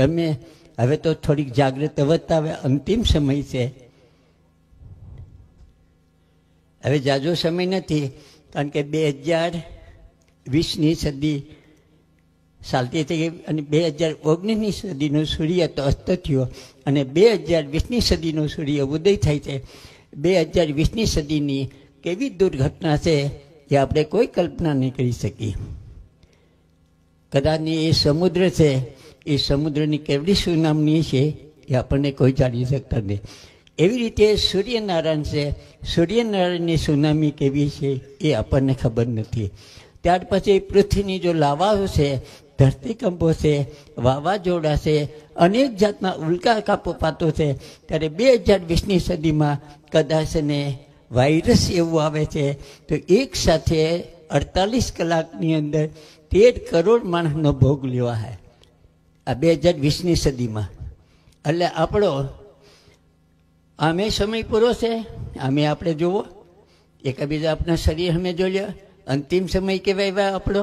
તમે હવે તો થોડીક જાગૃત વધતા હવે અંતિમ સમય છે હવે જાજો સમય નથી કારણ કે બે હજાર વીસની સદી ચાલતી હતી અને બે હજાર ઓગણીસની સદીનો સૂર્ય તો અસ્ત થયો અને બે હજાર વીસની સદીનો સૂર્ય ઉદય થાય છે બે હજાર વીસની સદીની કેવી દુર્ઘટના છે એ આપણે કોઈ કલ્પના નહીં કરી શકીએ કદાચ એ સમુદ્ર છે એ સમુદ્રની કેવડી શું છે એ આપણને કોઈ જાણી શકતા નહીં એવી રીતે સૂર્યનારાયણ છે સૂર્યનારાયણની સુનામી કેવી છે એ આપણને ખબર નથી ત્યાર પછી પૃથ્વીની જો લાવાઓ છે ધરતીકંપો છે વાવાઝોડા છે અનેક જાતના ઉલ્કા કાપો પાતો છે ત્યારે બે હજાર વીસની સદીમાં કદાચ ને વાયરસ એવું આવે છે તો એક સાથે અડતાલીસ કલાકની અંદર તેર કરોડ માણસનો ભોગ લેવા હે આ બે હજાર વીસની સદીમાં એટલે આપણો આમે સમય પૂરો છે આમે આપણે જોવો એકબીજા આપણા શરીર અમે જોઈ લ્યો અંતિમ સમય કહેવાય આપણો